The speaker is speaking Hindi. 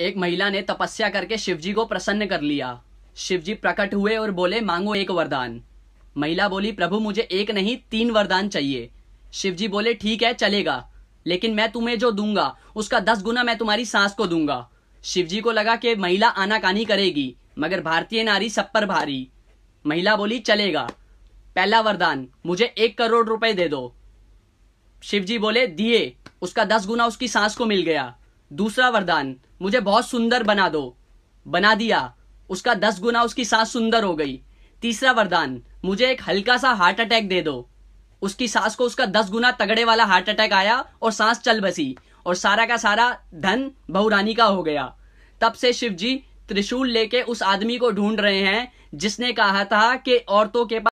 एक महिला ने तपस्या करके शिवजी को प्रसन्न कर लिया शिवजी प्रकट हुए और बोले मांगो एक वरदान महिला बोली प्रभु मुझे एक नहीं तीन वरदान चाहिए शिवजी बोले ठीक है चलेगा लेकिन मैं तुम्हें जो दूंगा उसका दस गुना मैं तुम्हारी सांस को दूंगा शिवजी को लगा कि महिला आनाकानी करेगी मगर भारतीय नारी सब पर भारी महिला बोली चलेगा पहला वरदान मुझे एक करोड़ रुपए दे दो शिवजी बोले दिए उसका दस गुना उसकी सांस को मिल गया दूसरा वरदान मुझे बहुत सुंदर बना दो बना दिया उसका दस गुना उसकी सास सुंदर हो गई तीसरा वरदान मुझे एक हल्का सा हार्ट अटैक दे दो उसकी सास को उसका दस गुना तगड़े वाला हार्ट अटैक आया और सांस चल बसी और सारा का सारा धन बहुरानी का हो गया तब से शिव जी त्रिशूल लेके उस आदमी को ढूंढ रहे हैं जिसने कहा था कि औरतों के पास